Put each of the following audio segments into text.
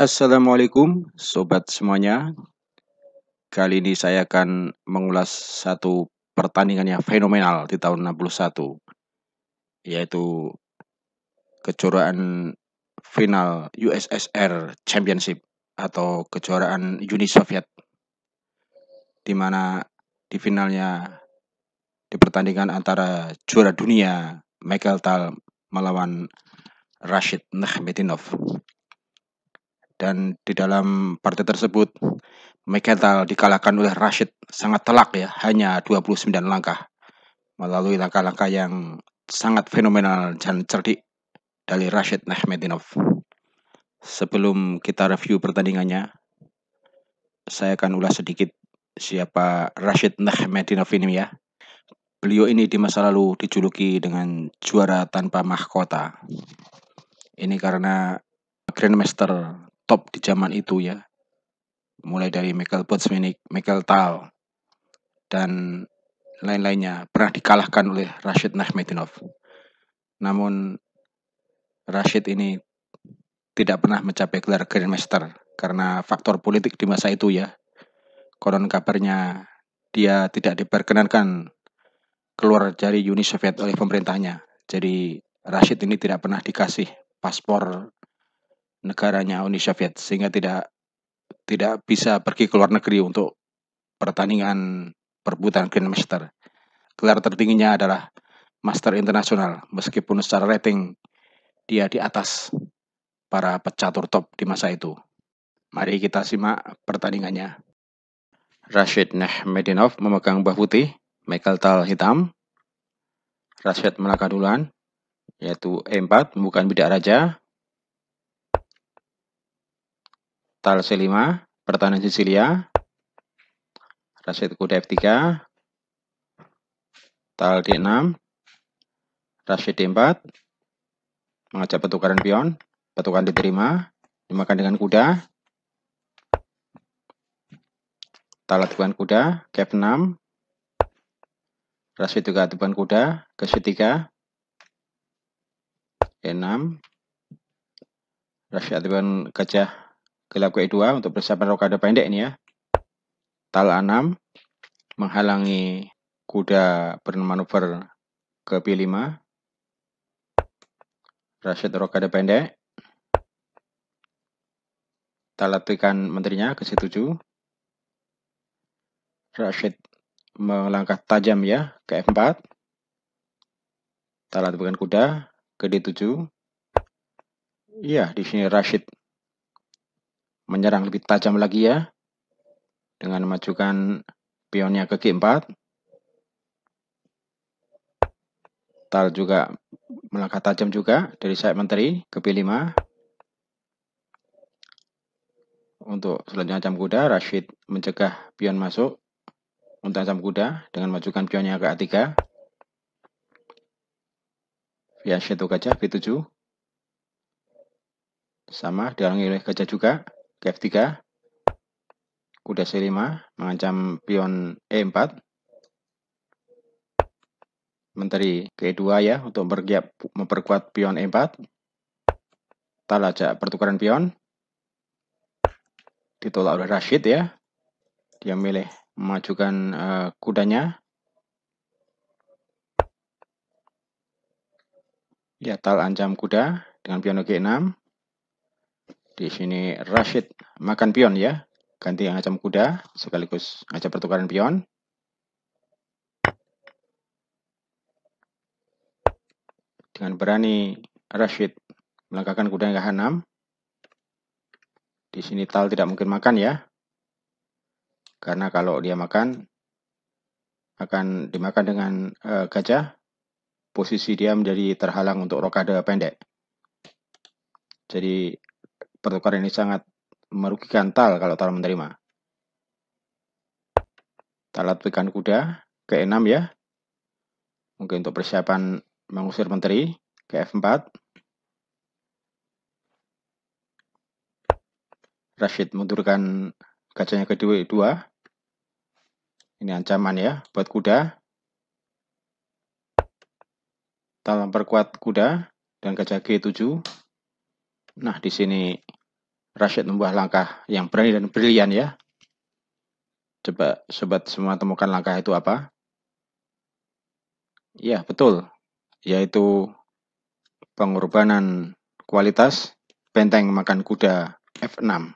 Assalamualaikum sobat semuanya. Kali ini saya akan mengulas satu pertandingan yang fenomenal di tahun 61 yaitu kejuaraan final USSR Championship atau kejuaraan Uni Soviet di mana di finalnya di pertandingan antara juara dunia Michael Tal melawan Rashid Nakhmetinov dan di dalam partai tersebut Meketal dikalahkan oleh Rashid sangat telak ya, hanya 29 langkah melalui langkah-langkah yang sangat fenomenal dan cerdik dari Rashid Nahmedinov. Sebelum kita review pertandingannya, saya akan ulas sedikit siapa Rashid Nahmedinov ini ya. Beliau ini di masa lalu dijuluki dengan juara tanpa mahkota. Ini karena Grandmaster top di zaman itu ya. Mulai dari Michael Botsmenik, Michael Tal, dan lain-lainnya pernah dikalahkan oleh Rashid Nahmedinov. Namun Rashid ini tidak pernah mencapai gelar Grandmaster karena faktor politik di masa itu ya. Konon kabarnya dia tidak diperkenankan keluar dari Uni Soviet oleh pemerintahnya. Jadi Rashid ini tidak pernah dikasih paspor negaranya Uni Soviet sehingga tidak tidak bisa pergi ke luar negeri untuk pertandingan perbutan Grandmaster. Gelar tertingginya adalah Master Internasional meskipun secara rating dia di atas para pecatur top di masa itu. Mari kita simak pertandingannya. Rashid Nehmedinov memegang buah putih, Michael Tal hitam. Rashid melangkah duluan, yaitu E4, bukan bidak raja, Tal C5, pertahanan Sicilia. Rashid kuda F3. Tal D6. Rashid D4. Mengajak pertukaran pion. Pertukaran diterima. Dimakan dengan kuda. Tal atukan kuda. Kef 6. Rashid juga atukan kuda. Ke C3. D6. E Rashid atukan gajah gelar e 2 untuk persiapan rokade pendek ini ya. Tal 6 menghalangi kuda bermanuver ke P5. Rashid rokade pendek. Tal latikan menterinya ke C7. Rashid melangkah tajam ya ke F4. Talat bukan kuda ke D7. Iya, di sini Rashid menyerang lebih tajam lagi ya dengan memajukan pionnya ke G4. Tal juga melangkah tajam juga dari sayap menteri ke B5. Untuk selanjutnya jam kuda, Rashid mencegah pion masuk untuk jam kuda dengan majukan pionnya ke A3. Via Shetu gajah B7. Sama dihalangi oleh gajah juga. F3 kuda C5 mengancam pion E4 menteri G2 ya untuk bergiap memperkuat pion E4 tal ajak pertukaran pion ditolak oleh Rashid ya dia milih memajukan uh, kudanya ya tal ancam kuda dengan pion G6 di sini Rashid makan pion ya. Ganti yang acam kuda sekaligus aja pertukaran pion. Dengan berani Rashid melangkahkan kuda yang ke h Di sini Tal tidak mungkin makan ya. Karena kalau dia makan akan dimakan dengan uh, gajah. Posisi dia menjadi terhalang untuk rokade pendek. Jadi pertukaran ini sangat merugikan tal kalau tal menerima. tal latihkan kuda, ke-6 ya. Mungkin untuk persiapan mengusir menteri, ke F4. Rashid mundurkan gajahnya ke D2. Ini ancaman ya buat kuda. Tal memperkuat kuda dan gajah G7. Nah, di sini Rashid membuat langkah yang berani dan brilian ya. Coba sobat semua temukan langkah itu apa? Ya, betul. Yaitu pengorbanan kualitas benteng makan kuda F6.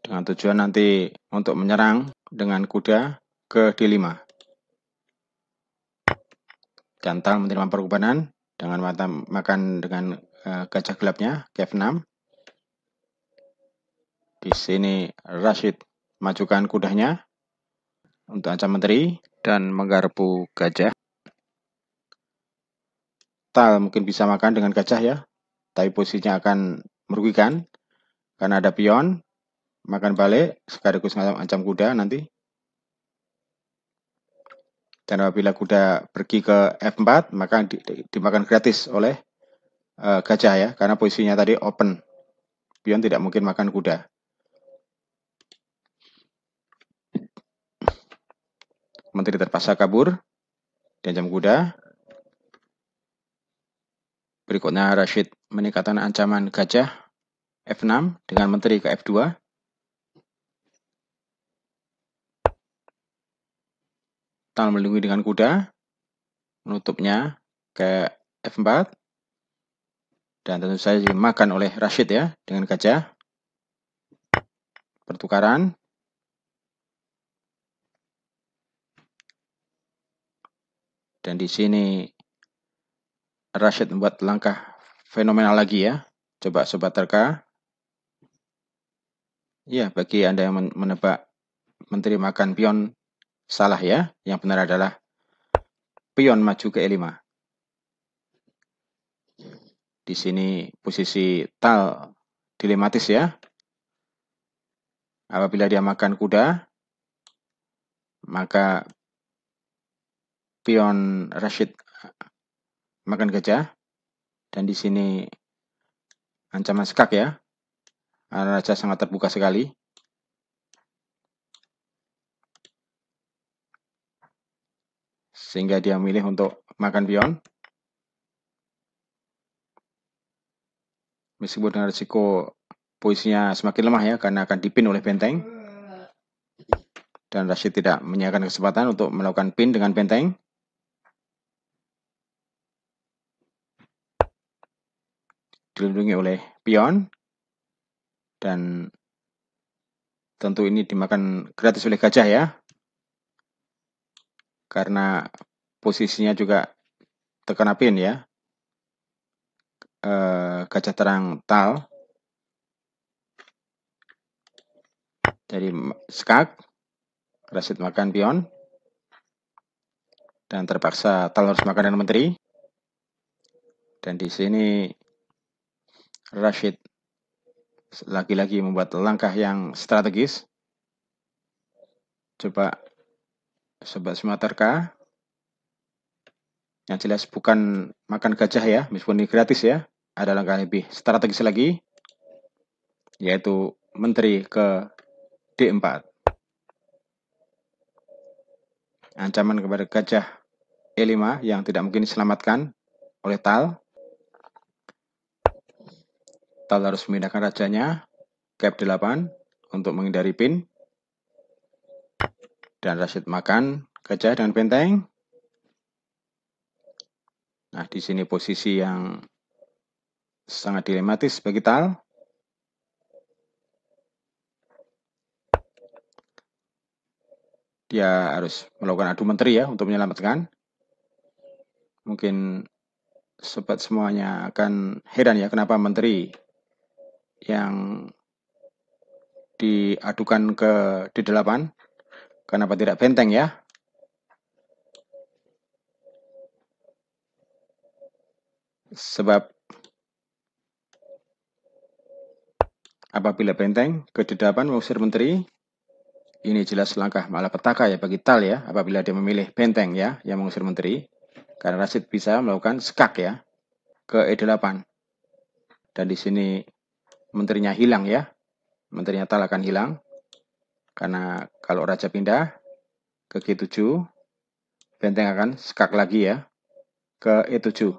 Dengan tujuan nanti untuk menyerang dengan kuda ke D5. Jantal menerima perubahan dengan makan dengan Eh, kaca gelapnya F6 di sini Rashid majukan kudanya untuk ancam menteri dan menggarpu gajah Tal mungkin bisa makan dengan gajah ya tapi posisinya akan merugikan karena ada pion makan balik sekaligus ancam kuda nanti dan apabila kuda pergi ke F4 maka dimakan gratis oleh uh, gajah ya, karena posisinya tadi open. Pion tidak mungkin makan kuda. Menteri terpaksa kabur jam kuda. Berikutnya Rashid meningkatkan ancaman gajah F6 dengan menteri ke F2. Tangan melindungi dengan kuda. Menutupnya ke F4. Dan tentu saja dimakan oleh Rashid ya, dengan gajah. Pertukaran. Dan di sini Rashid membuat langkah fenomenal lagi ya. Coba Sobat Terka. Ya, bagi Anda yang menebak menteri makan pion salah ya. Yang benar adalah pion maju ke E5. Di sini posisi tal dilematis ya. Apabila dia makan kuda, maka pion Rashid ah, makan gajah. Dan di sini ancaman sekak ya. Raja sangat terbuka sekali. Sehingga dia milih untuk makan pion. meskipun dengan risiko posisinya semakin lemah ya karena akan dipin oleh benteng dan Rashid tidak menyiapkan kesempatan untuk melakukan pin dengan benteng dilindungi oleh pion dan tentu ini dimakan gratis oleh gajah ya karena posisinya juga terkena pin ya eh, kaca terang TAL dari skak, Rasid makan pion, dan terpaksa TAL harus makan dengan menteri. Dan di sini Rashid lagi-lagi membuat langkah yang strategis. Coba Sobat Sumaterka. Yang jelas bukan makan gajah ya, meskipun ini gratis ya ada langkah lebih strategis lagi, yaitu menteri ke D4. Ancaman kepada gajah E5 yang tidak mungkin diselamatkan oleh Tal. Tal harus memindahkan rajanya, cap 8 untuk menghindari pin. Dan Rashid makan gajah dan benteng. Nah, di sini posisi yang sangat dilematis bagi Tal. Dia harus melakukan adu menteri ya untuk menyelamatkan. Mungkin sobat semuanya akan heran ya kenapa menteri yang diadukan ke D8 kenapa tidak benteng ya sebab Apabila benteng kededapan mengusir menteri, ini jelas langkah malapetaka ya bagi Tal ya, apabila dia memilih benteng ya yang mengusir menteri, karena Rasid bisa melakukan skak ya ke E8. Dan di sini menterinya hilang ya, menterinya Tal akan hilang, karena kalau Raja pindah ke G7, benteng akan skak lagi ya ke E7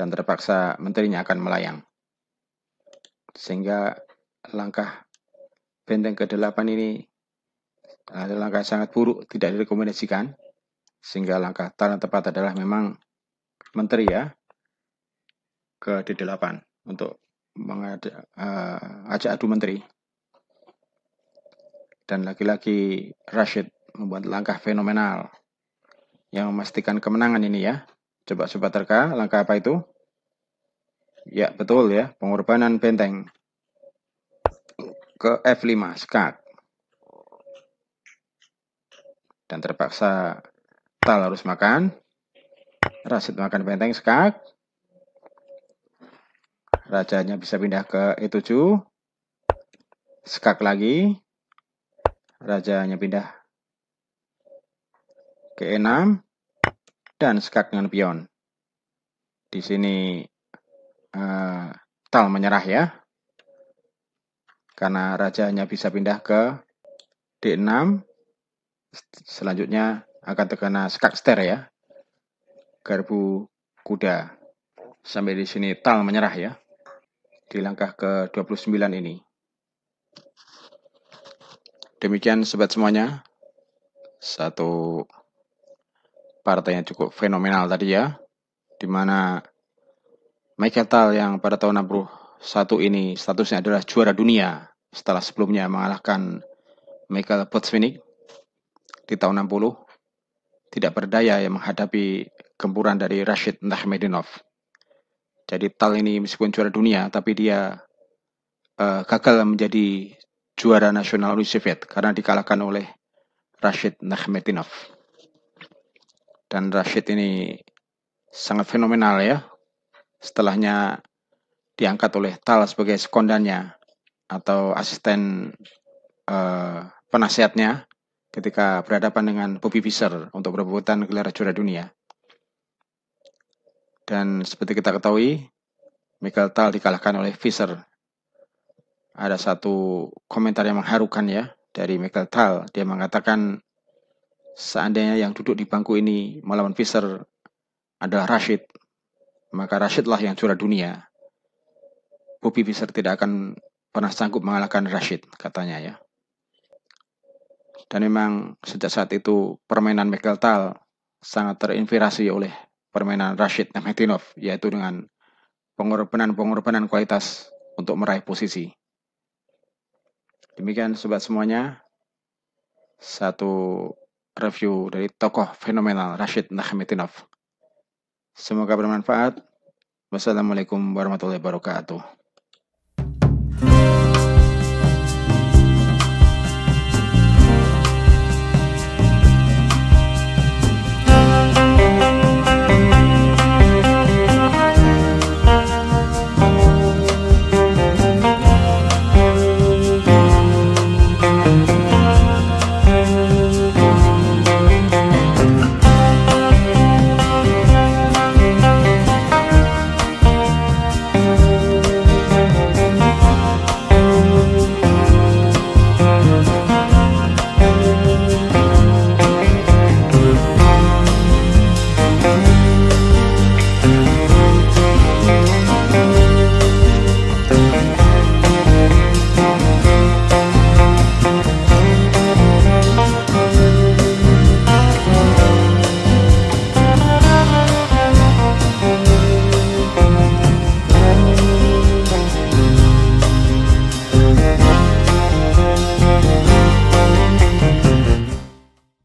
dan terpaksa menterinya akan melayang. Sehingga langkah benteng ke-8 ini eh, adalah langkah sangat buruk, tidak direkomendasikan. Sehingga langkah tanah tepat adalah memang menteri ya ke D8 untuk mengajak uh, eh, ajak adu menteri. Dan laki-laki Rashid membuat langkah fenomenal yang memastikan kemenangan ini ya. Coba Sobat Terka, langkah apa itu? Ya, betul ya, pengorbanan benteng ke F5 skak. Dan terpaksa tal harus makan. Rasid makan benteng skak. Rajanya bisa pindah ke E7. Skak lagi. Rajanya pindah ke E6 dan skak dengan pion. Di sini uh, tal menyerah ya karena raja hanya bisa pindah ke D6 selanjutnya akan terkena skakster ya garbu kuda sampai di sini tal menyerah ya di langkah ke 29 ini demikian sobat semuanya satu partai yang cukup fenomenal tadi ya dimana Michael Tal yang pada tahun 60 satu ini statusnya adalah juara dunia setelah sebelumnya mengalahkan Michael Botswinik di tahun 60 tidak berdaya yang menghadapi gempuran dari Rashid Nahmedinov. Jadi Tal ini meskipun juara dunia tapi dia uh, gagal menjadi juara nasional Uni Soviet karena dikalahkan oleh Rashid Nahmedinov. Dan Rashid ini sangat fenomenal ya. Setelahnya diangkat oleh Tal sebagai sekondannya atau asisten uh, penasehatnya ketika berhadapan dengan Bobby Fischer untuk perebutan gelar juara dunia. Dan seperti kita ketahui, Michael Tal dikalahkan oleh Fischer. Ada satu komentar yang mengharukan ya dari Michael Tal. Dia mengatakan seandainya yang duduk di bangku ini melawan Fischer adalah Rashid, maka Rashidlah yang juara dunia. Bobby Fischer tidak akan pernah sanggup mengalahkan Rashid, katanya ya. Dan memang sejak saat itu permainan Michael Tal sangat terinspirasi oleh permainan Rashid Nemetinov yaitu dengan pengorbanan-pengorbanan kualitas untuk meraih posisi. Demikian sobat semuanya, satu review dari tokoh fenomenal Rashid Namatinov. Semoga bermanfaat. Wassalamualaikum warahmatullahi wabarakatuh.